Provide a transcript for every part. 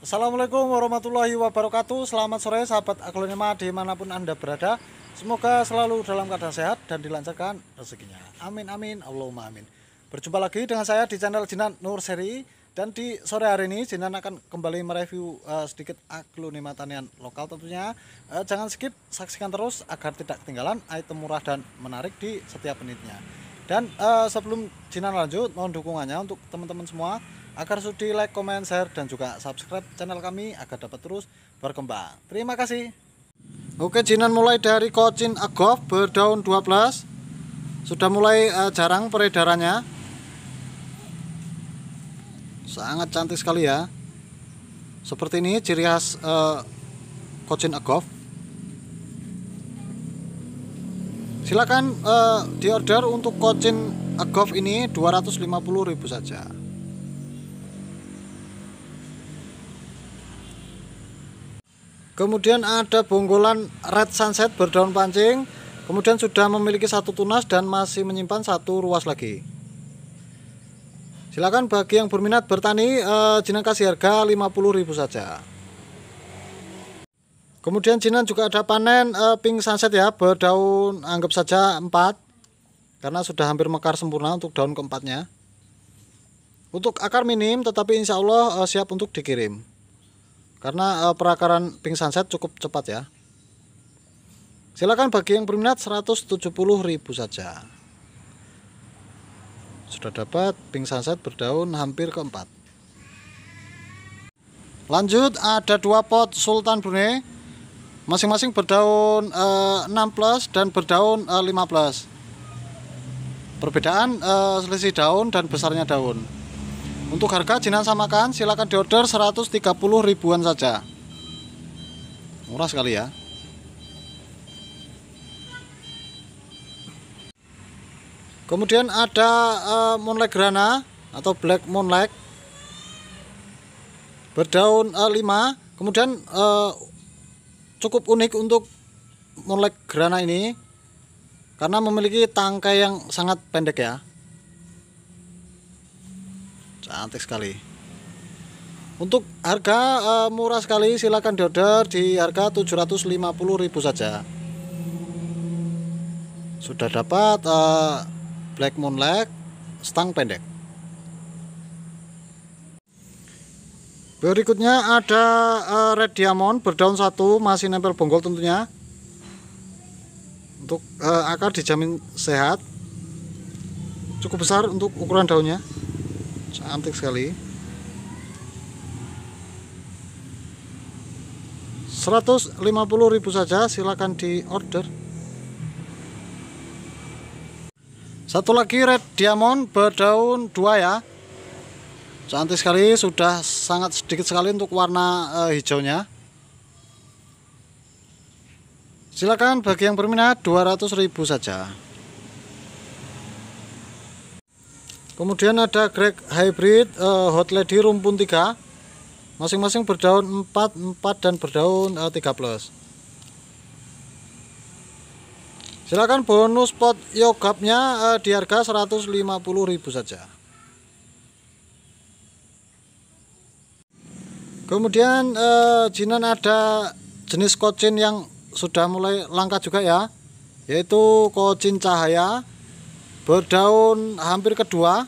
Assalamualaikum warahmatullahi wabarakatuh Selamat sore sahabat aglonema dimanapun anda berada Semoga selalu dalam keadaan sehat dan dilancarkan rezekinya Amin amin Allahumma amin Berjumpa lagi dengan saya di channel Jinan Nur Seri Dan di sore hari ini Jinan akan kembali mereview uh, sedikit aglonema tanian lokal tentunya uh, Jangan skip, saksikan terus agar tidak ketinggalan item murah dan menarik di setiap menitnya dan uh, sebelum Jinan lanjut mohon dukungannya untuk teman-teman semua agar sudi like, comment, share, dan juga subscribe channel kami agar dapat terus berkembang. Terima kasih. Oke, jinan mulai dari kocin agov berdaun 12. Sudah mulai uh, jarang peredarannya. Sangat cantik sekali ya. Seperti ini ciri khas uh, kocin agov. Silakan uh, diorder untuk kocin agov ini 250.000 saja. kemudian ada bonggolan red sunset berdaun pancing kemudian sudah memiliki satu tunas dan masih menyimpan satu ruas lagi silakan bagi yang berminat bertani eh, jinan kasih harga 50.000 saja kemudian jinan juga ada panen eh, pink sunset ya berdaun anggap saja 4 karena sudah hampir mekar sempurna untuk daun keempatnya untuk akar minim tetapi insya Allah eh, siap untuk dikirim karena uh, perakaran pink sunset cukup cepat ya silakan bagi yang berminat 170.000 saja sudah dapat pink sunset berdaun hampir keempat lanjut ada dua pot sultan brunei masing-masing berdaun uh, 6 plus dan berdaun uh, 5 plus perbedaan uh, selisih daun dan besarnya daun untuk harga jenang samakan, silakan diorder 130 ribuan saja. Murah sekali ya. Kemudian ada uh, eh, moonlight grana atau black moonlight berdaun uh, eh, 5. Kemudian uh, cukup unik untuk moonlight grana ini karena memiliki tangkai yang sangat pendek ya cantik sekali untuk harga uh, murah sekali silahkan dioder di harga 750.000 saja sudah dapat uh, black Leg, stang pendek berikutnya ada uh, red diamond berdaun satu masih nempel bonggol tentunya untuk uh, akar dijamin sehat cukup besar untuk ukuran daunnya cantik sekali 150.000 saja silahkan di order satu lagi red diamond berdaun dua ya cantik sekali sudah sangat sedikit sekali untuk warna e, hijaunya silakan bagi yang berminat 200.000 saja kemudian ada Greg hybrid uh, eh, hot lady rumpun 3 masing-masing berdaun 4 4 dan berdaun uh, eh, 3 plus silakan bonus pot yogapnya uh, di harga ribu saja kemudian uh, jinan ada jenis kocin yang sudah mulai langka juga ya yaitu kocin cahaya berdaun hampir kedua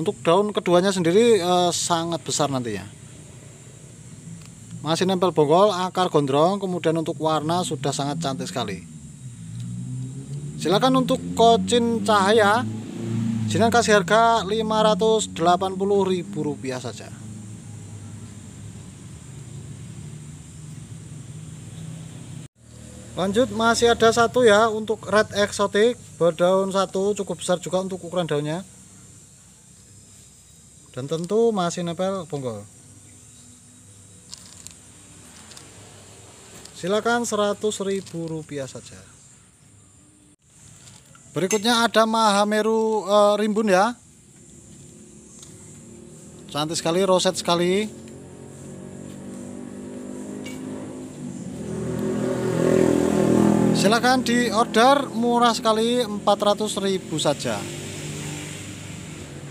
untuk daun keduanya sendiri eh, sangat besar nantinya masih nempel bonggol akar gondrong kemudian untuk warna sudah sangat cantik sekali silakan untuk kocin cahaya Jinan kasih harga Rp580.000 saja lanjut masih ada satu ya untuk red exotic berdaun satu cukup besar juga untuk ukuran daunnya dan tentu masih nempel bonggol silakan ribu rupiah saja berikutnya ada mahameru uh, rimbun ya cantik sekali roset sekali silahkan di order murah sekali 400.000 saja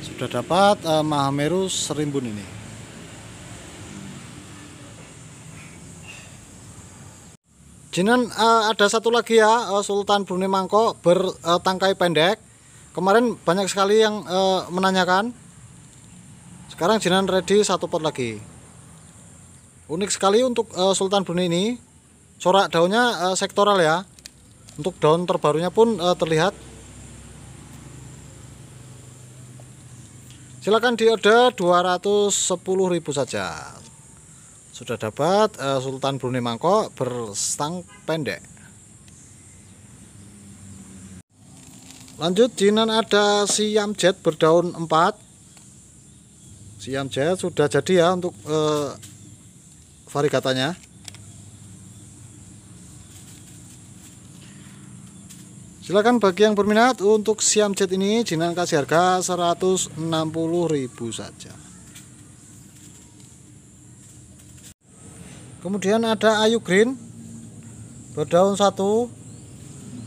sudah dapat uh, Mahameru serimbun ini Jinan uh, ada satu lagi ya eh, Sultan Brunei mangkok bertangkai uh, pendek kemarin banyak sekali yang uh, menanyakan sekarang Jinan ready satu pot lagi unik sekali untuk uh, Sultan Brunei ini corak daunnya uh, sektoral ya untuk daun terbarunya pun uh, terlihat silakan dioda 210.000 saja sudah dapat uh, Sultan Brunei Mangkok berstang pendek lanjut jinan ada siam jet berdaun 4 siam jet sudah jadi ya untuk uh, Silakan bagi yang berminat untuk Siam Jet ini Jinan kasih harga 160.000 saja. Kemudian ada Ayu Green berdaun satu.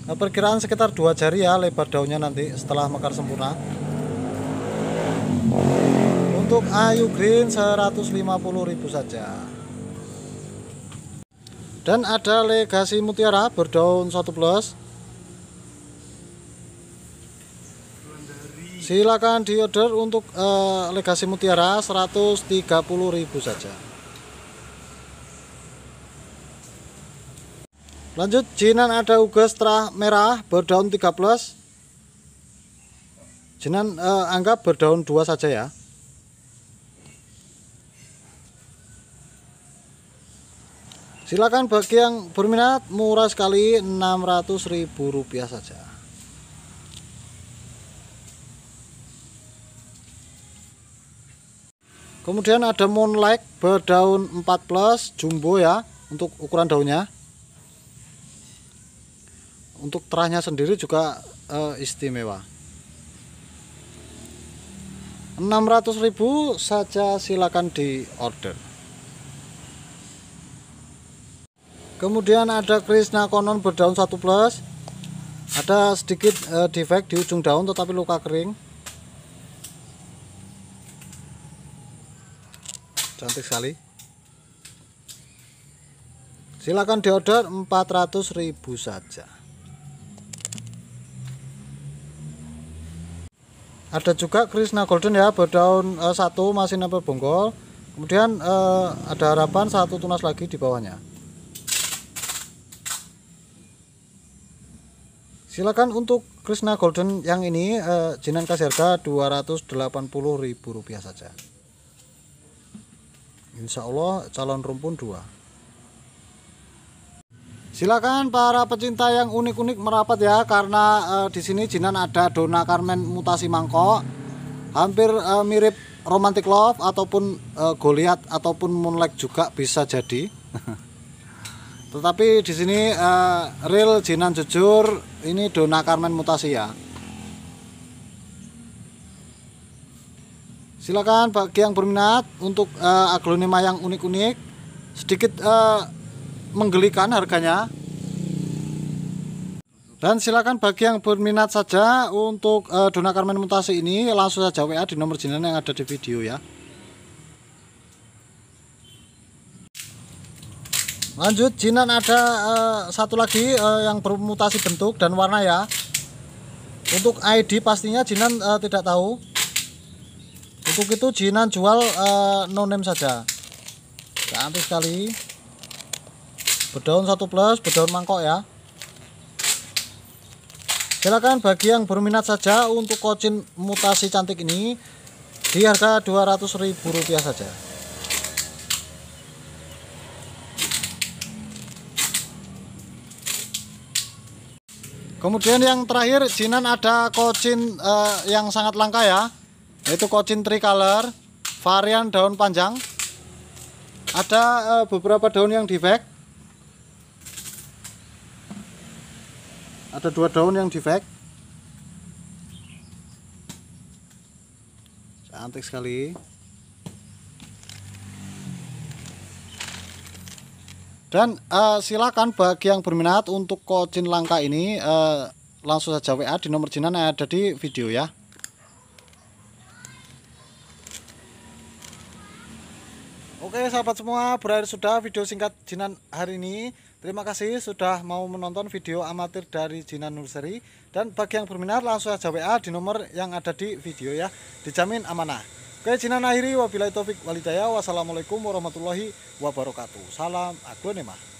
Nah, perkiraan sekitar dua jari ya lebar daunnya nanti setelah mekar sempurna. Untuk Ayu Green 150.000 saja. Dan ada legasi mutiara berdaun satu plus silakan di untuk uh, legasi mutiara 130.000 saja lanjut jinan ada uga merah berdaun 3 plus jinan uh, anggap berdaun 2 saja ya silakan bagi yang berminat murah sekali 600.000 rupiah saja kemudian ada moonlight berdaun 4 plus jumbo ya untuk ukuran daunnya untuk terahnya sendiri juga e, istimewa 600.000 saja silakan di order kemudian ada Krishna konon berdaun 1 plus ada sedikit e, defect di ujung daun tetapi luka kering cantik sekali silakan diorder ribu saja ada juga Krishna Golden ya berdaun eh, satu masih nempel bonggol kemudian eh, ada harapan satu tunas lagi di bawahnya silakan untuk Krishna Golden yang ini eh, jinan kasih harga ribu rupiah saja Insya Allah calon rumpun dua. Silakan para pecinta yang unik-unik merapat ya karena e, di sini jinan ada Dona Carmen mutasi mangkok. Hampir e, mirip romantic love ataupun e, Goliath ataupun Moonlight juga bisa jadi. Tetapi di sini e, real jinan jujur ini Dona Carmen mutasi ya. silakan bagi yang berminat untuk uh, aglonema yang unik-unik sedikit uh, menggelikan harganya dan silakan bagi yang berminat saja untuk uh, dona karmen mutasi ini langsung saja WA di nomor jinan yang ada di video ya. Lanjut, jinan ada uh, satu lagi uh, yang bermutasi bentuk dan warna ya. Untuk ID pastinya jinan uh, tidak tahu. Kuk itu jinan jual uh, no name saja. Cantik sekali. Berdaun satu plus, berdaun mangkok ya. Silakan bagi yang berminat saja untuk kocin mutasi cantik ini di harga ribu rupiah saja. Kemudian yang terakhir jinan ada kocin uh, yang sangat langka ya itu kocin tricolor varian daun panjang ada uh, beberapa daun yang defect ada dua daun yang defect cantik sekali dan uh, silakan bagi yang berminat untuk kocin langka ini uh, langsung saja WA di nomor jinan ada di video ya Oke sahabat semua berakhir sudah video singkat Jinan hari ini Terima kasih sudah mau menonton video amatir dari Jinan Nursery Dan bagi yang berminat langsung aja WA di nomor yang ada di video ya Dijamin amanah Oke Jinan akhiri wabillahi taufik walidaya Wassalamualaikum warahmatullahi wabarakatuh Salam aglonema